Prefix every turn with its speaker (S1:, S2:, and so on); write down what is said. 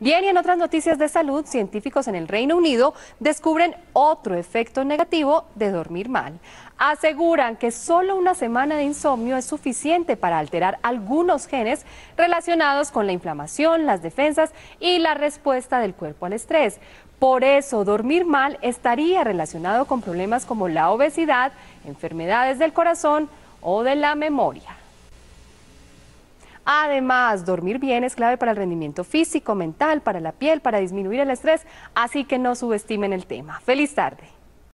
S1: Bien, y en otras noticias de salud, científicos en el Reino Unido descubren otro efecto negativo de dormir mal. Aseguran que solo una semana de insomnio es suficiente para alterar algunos genes relacionados con la inflamación, las defensas y la respuesta del cuerpo al estrés. Por eso, dormir mal estaría relacionado con problemas como la obesidad, enfermedades del corazón o de la memoria. Además, dormir bien es clave para el rendimiento físico, mental, para la piel, para disminuir el estrés, así que no subestimen el tema. Feliz tarde.